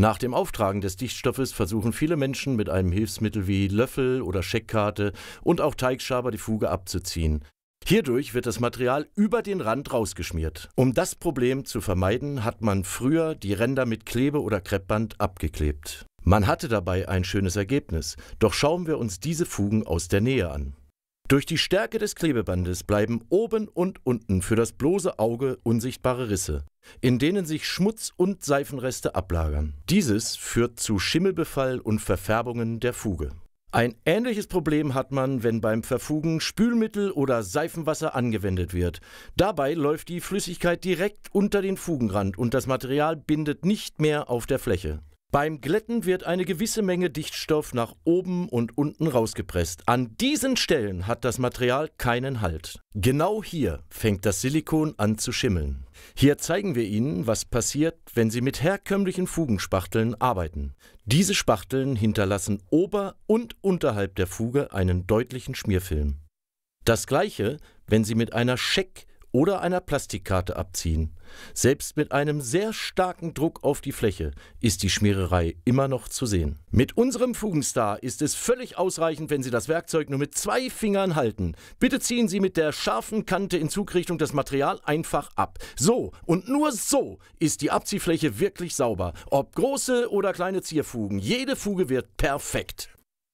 Nach dem Auftragen des Dichtstoffes versuchen viele Menschen mit einem Hilfsmittel wie Löffel oder Scheckkarte und auch Teigschaber die Fuge abzuziehen. Hierdurch wird das Material über den Rand rausgeschmiert. Um das Problem zu vermeiden, hat man früher die Ränder mit Klebe oder Kreppband abgeklebt. Man hatte dabei ein schönes Ergebnis, doch schauen wir uns diese Fugen aus der Nähe an. Durch die Stärke des Klebebandes bleiben oben und unten für das bloße Auge unsichtbare Risse, in denen sich Schmutz und Seifenreste ablagern. Dieses führt zu Schimmelbefall und Verfärbungen der Fuge. Ein ähnliches Problem hat man, wenn beim Verfugen Spülmittel oder Seifenwasser angewendet wird. Dabei läuft die Flüssigkeit direkt unter den Fugenrand und das Material bindet nicht mehr auf der Fläche. Beim Glätten wird eine gewisse Menge Dichtstoff nach oben und unten rausgepresst. An diesen Stellen hat das Material keinen Halt. Genau hier fängt das Silikon an zu schimmeln. Hier zeigen wir Ihnen, was passiert, wenn Sie mit herkömmlichen Fugenspachteln arbeiten. Diese Spachteln hinterlassen ober- und unterhalb der Fuge einen deutlichen Schmierfilm. Das gleiche, wenn Sie mit einer Scheck oder einer Plastikkarte abziehen. Selbst mit einem sehr starken Druck auf die Fläche ist die Schmiererei immer noch zu sehen. Mit unserem Fugenstar ist es völlig ausreichend, wenn Sie das Werkzeug nur mit zwei Fingern halten. Bitte ziehen Sie mit der scharfen Kante in Zugrichtung das Material einfach ab. So und nur so ist die Abziehfläche wirklich sauber. Ob große oder kleine Zierfugen, jede Fuge wird perfekt.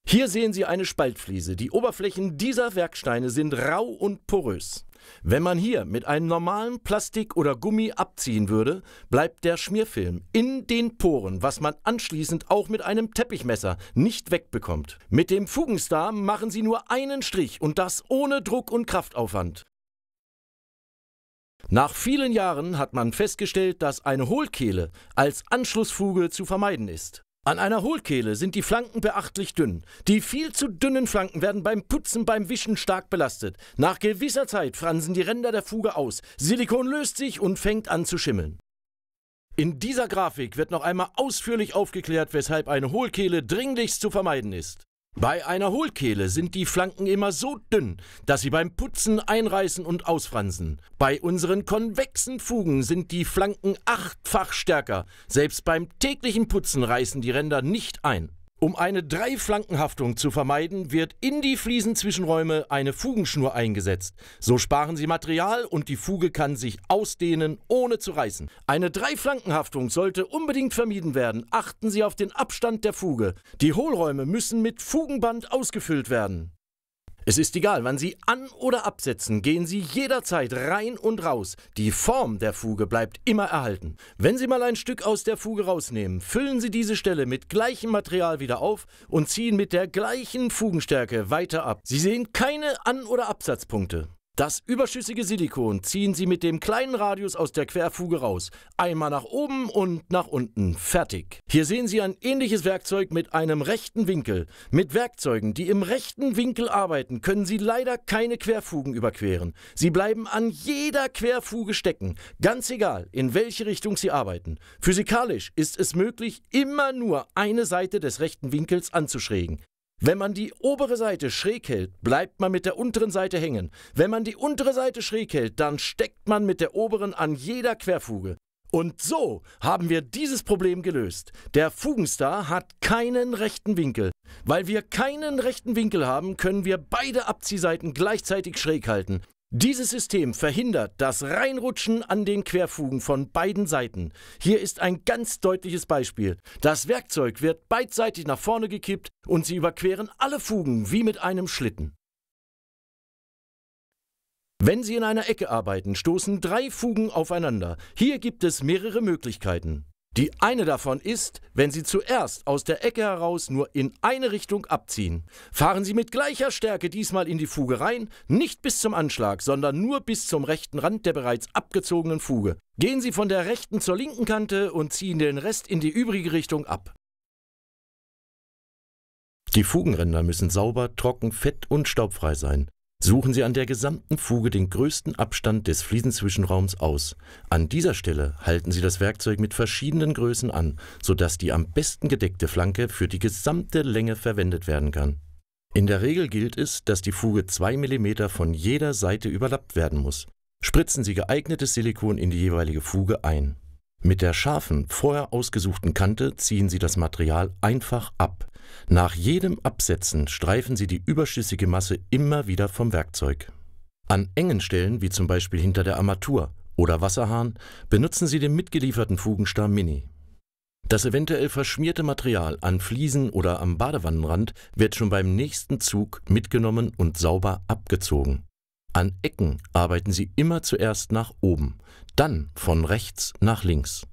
Hier sehen Sie eine Spaltfliese. Die Oberflächen dieser Werksteine sind rau und porös. Wenn man hier mit einem normalen Plastik oder Gummi abziehen würde, bleibt der Schmierfilm in den Poren, was man anschließend auch mit einem Teppichmesser nicht wegbekommt. Mit dem Fugenstar machen Sie nur einen Strich und das ohne Druck und Kraftaufwand. Nach vielen Jahren hat man festgestellt, dass eine Hohlkehle als Anschlussfuge zu vermeiden ist. An einer Hohlkehle sind die Flanken beachtlich dünn. Die viel zu dünnen Flanken werden beim Putzen, beim Wischen stark belastet. Nach gewisser Zeit fransen die Ränder der Fuge aus. Silikon löst sich und fängt an zu schimmeln. In dieser Grafik wird noch einmal ausführlich aufgeklärt, weshalb eine Hohlkehle dringlichst zu vermeiden ist. Bei einer Hohlkehle sind die Flanken immer so dünn, dass sie beim Putzen einreißen und ausfransen. Bei unseren konvexen Fugen sind die Flanken achtfach stärker. Selbst beim täglichen Putzen reißen die Ränder nicht ein. Um eine Dreiflankenhaftung zu vermeiden, wird in die Fliesenzwischenräume eine Fugenschnur eingesetzt. So sparen Sie Material und die Fuge kann sich ausdehnen, ohne zu reißen. Eine Dreiflankenhaftung sollte unbedingt vermieden werden. Achten Sie auf den Abstand der Fuge. Die Hohlräume müssen mit Fugenband ausgefüllt werden. Es ist egal, wann Sie an- oder absetzen, gehen Sie jederzeit rein und raus. Die Form der Fuge bleibt immer erhalten. Wenn Sie mal ein Stück aus der Fuge rausnehmen, füllen Sie diese Stelle mit gleichem Material wieder auf und ziehen mit der gleichen Fugenstärke weiter ab. Sie sehen keine An- oder Absatzpunkte. Das überschüssige Silikon ziehen Sie mit dem kleinen Radius aus der Querfuge raus. Einmal nach oben und nach unten. Fertig. Hier sehen Sie ein ähnliches Werkzeug mit einem rechten Winkel. Mit Werkzeugen, die im rechten Winkel arbeiten, können Sie leider keine Querfugen überqueren. Sie bleiben an jeder Querfuge stecken. Ganz egal, in welche Richtung Sie arbeiten. Physikalisch ist es möglich, immer nur eine Seite des rechten Winkels anzuschrägen. Wenn man die obere Seite schräg hält, bleibt man mit der unteren Seite hängen. Wenn man die untere Seite schräg hält, dann steckt man mit der oberen an jeder Querfuge. Und so haben wir dieses Problem gelöst. Der Fugenstar hat keinen rechten Winkel. Weil wir keinen rechten Winkel haben, können wir beide Abziehseiten gleichzeitig schräg halten. Dieses System verhindert das Reinrutschen an den Querfugen von beiden Seiten. Hier ist ein ganz deutliches Beispiel. Das Werkzeug wird beidseitig nach vorne gekippt und sie überqueren alle Fugen wie mit einem Schlitten. Wenn Sie in einer Ecke arbeiten, stoßen drei Fugen aufeinander. Hier gibt es mehrere Möglichkeiten. Die eine davon ist, wenn Sie zuerst aus der Ecke heraus nur in eine Richtung abziehen. Fahren Sie mit gleicher Stärke diesmal in die Fuge rein, nicht bis zum Anschlag, sondern nur bis zum rechten Rand der bereits abgezogenen Fuge. Gehen Sie von der rechten zur linken Kante und ziehen den Rest in die übrige Richtung ab. Die Fugenränder müssen sauber, trocken, fett und staubfrei sein. Suchen Sie an der gesamten Fuge den größten Abstand des Fliesenzwischenraums aus. An dieser Stelle halten Sie das Werkzeug mit verschiedenen Größen an, sodass die am besten gedeckte Flanke für die gesamte Länge verwendet werden kann. In der Regel gilt es, dass die Fuge 2 mm von jeder Seite überlappt werden muss. Spritzen Sie geeignetes Silikon in die jeweilige Fuge ein. Mit der scharfen, vorher ausgesuchten Kante ziehen Sie das Material einfach ab. Nach jedem Absetzen streifen Sie die überschüssige Masse immer wieder vom Werkzeug. An engen Stellen, wie zum Beispiel hinter der Armatur oder Wasserhahn, benutzen Sie den mitgelieferten Fugenstamm Mini. Das eventuell verschmierte Material an Fliesen oder am Badewannenrand wird schon beim nächsten Zug mitgenommen und sauber abgezogen. An Ecken arbeiten sie immer zuerst nach oben, dann von rechts nach links.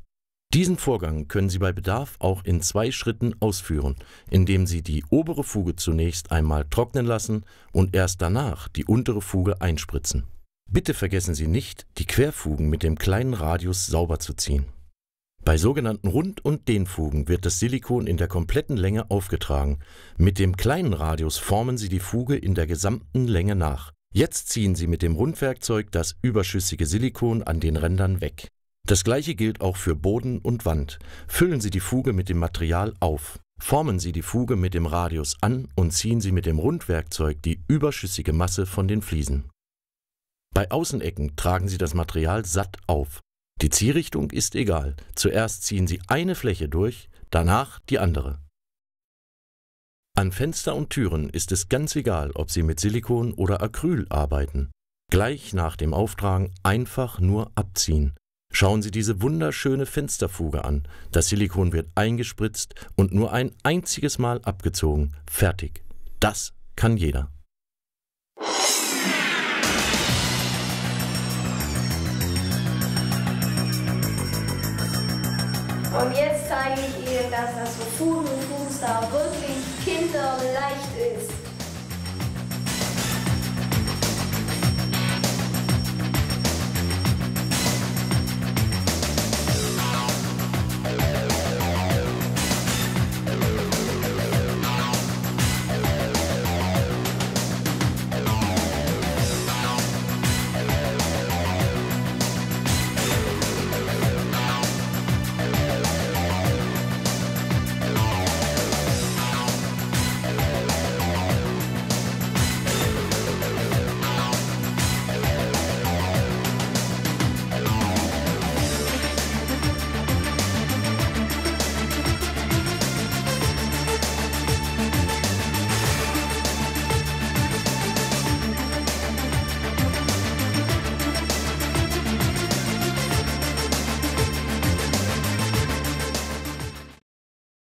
Diesen Vorgang können Sie bei Bedarf auch in zwei Schritten ausführen, indem Sie die obere Fuge zunächst einmal trocknen lassen und erst danach die untere Fuge einspritzen. Bitte vergessen Sie nicht, die Querfugen mit dem kleinen Radius sauber zu ziehen. Bei sogenannten Rund- und Dehnfugen wird das Silikon in der kompletten Länge aufgetragen. Mit dem kleinen Radius formen Sie die Fuge in der gesamten Länge nach. Jetzt ziehen Sie mit dem Rundwerkzeug das überschüssige Silikon an den Rändern weg. Das gleiche gilt auch für Boden und Wand. Füllen Sie die Fuge mit dem Material auf. Formen Sie die Fuge mit dem Radius an und ziehen Sie mit dem Rundwerkzeug die überschüssige Masse von den Fliesen. Bei Außenecken tragen Sie das Material satt auf. Die Ziehrichtung ist egal. Zuerst ziehen Sie eine Fläche durch, danach die andere. An Fenster und Türen ist es ganz egal, ob Sie mit Silikon oder Acryl arbeiten. Gleich nach dem Auftragen einfach nur abziehen. Schauen Sie diese wunderschöne Fensterfuge an. Das Silikon wird eingespritzt und nur ein einziges Mal abgezogen. Fertig. Das kann jeder. Und jetzt zeige ich Ihnen, dass das Fugen Fuß da wirklich so